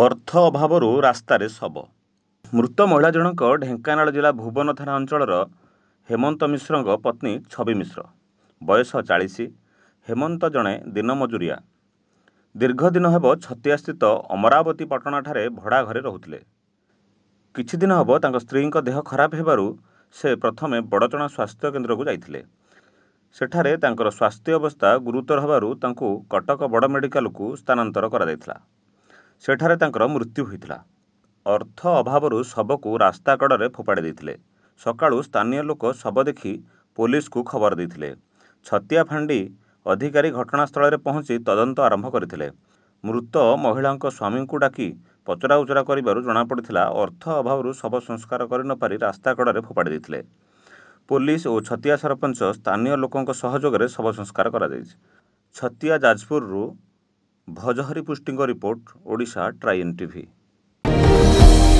ଅର୍ଥ ଅଭାବରୁ ରାସ୍ତାରେ ଶବ ମୃତ ମହିଳା ଜଣଙ୍କ ଢେଙ୍କାନାଳ ଜିଲ୍ଲା ଭୁବନ ଥାନା ଅଞ୍ଚଳର ହେମନ୍ତ ମିଶ୍ରଙ୍କ ପତ୍ନୀ ଛବି ମିଶ୍ର ବୟସ ଚାଳିଶ ହେମନ୍ତ ଜଣେ ଦିନମଜୁରିଆ ଦୀର୍ଘଦିନ ହେବ ଛତିଆସ୍ଥିତ ଅମରାବତୀ ପଟଣାଠାରେ ଭଡ଼ା ଘରେ ରହୁଥିଲେ କିଛି ଦିନ ହେବ ତାଙ୍କ ସ୍ତ୍ରୀଙ୍କ ଦେହ ଖରାପ ହେବାରୁ ସେ ପ୍ରଥମେ ବଡ଼ଚଣା ସ୍ୱାସ୍ଥ୍ୟ କେନ୍ଦ୍ରକୁ ଯାଇଥିଲେ ସେଠାରେ ତାଙ୍କର ସ୍ୱାସ୍ଥ୍ୟ ଅବସ୍ଥା ଗୁରୁତର ହେବାରୁ ତାଙ୍କୁ କଟକ ବଡ଼ ମେଡ଼ିକାଲକୁ ସ୍ଥାନାନ୍ତର କରାଯାଇଥିଲା ସେଠାରେ ତାଙ୍କର ମୃତ୍ୟୁ ହୋଇଥିଲା ଅର୍ଥ ଅଭାବରୁ ଶବକୁ ରାସ୍ତା କଡ଼ରେ ଫୋପାଡ଼ି ଦେଇଥିଲେ ସକାଳୁ ସ୍ଥାନୀୟ ଲୋକ ଶବ ଦେଖି ପୋଲିସକୁ ଖବର ଦେଇଥିଲେ ଛତିଆ ଫାଣ୍ଡି ଅଧିକାରୀ ଘଟଣାସ୍ଥଳରେ ପହଞ୍ଚି ତଦନ୍ତ ଆରମ୍ଭ କରିଥିଲେ ମୃତ ମହିଳାଙ୍କ ସ୍ୱାମୀଙ୍କୁ ଡାକି ପଚରା ଉଚରା କରିବାରୁ ଜଣାପଡ଼ିଥିଲା ଅର୍ଥ ଅଭାବରୁ ଶବ ସଂସ୍କାର କରିନପାରି ରାସ୍ତା କଡ଼ରେ ଫୋପାଡ଼ି ଦେଇଥିଲେ ପୋଲିସ ଓ ଛତିଆ ସରପଞ୍ଚ ସ୍ଥାନୀୟ ଲୋକଙ୍କ ସହଯୋଗରେ ଶବ ସଂସ୍କାର କରାଯାଇଛି ଛତିଆ ଯାଜପୁରରୁ भजहरी पुष्टि रिपोर्ट ओडा ट्राइन टी